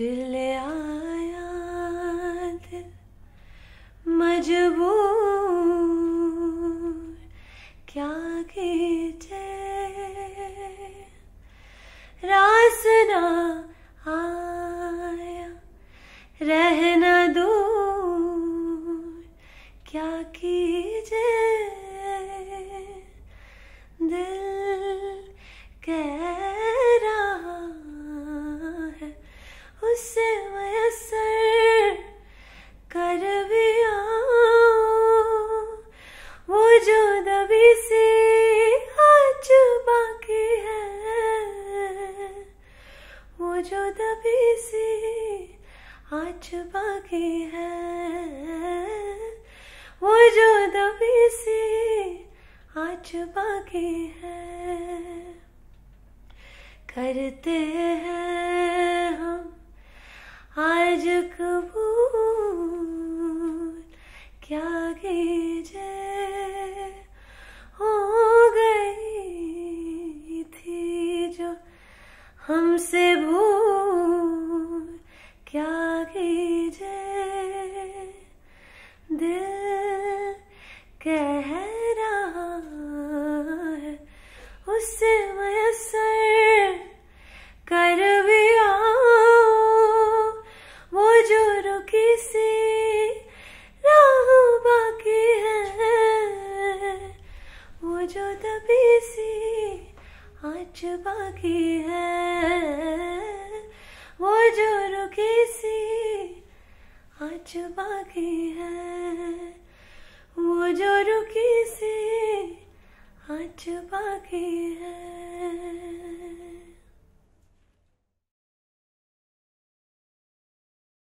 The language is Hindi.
फिर ले आया दिल मजबूर क्या कीजिए रासना आया रहना दूर क्या कीजिए दिल कह उसे मैसर कर भी वो जो दबी से आज बाकी है वो जो दबी से आज बाकी है वो जो दबी से आज बाकी है करते हैं आज कबूल क्या कीजिए हो गई थी जो हमसे भूल क्या कीजिए दिल कह रहा है उससे कुछ बाकी है वो जो रुकी सी आज बाकी है वो जो रुकी सी आज बाकी है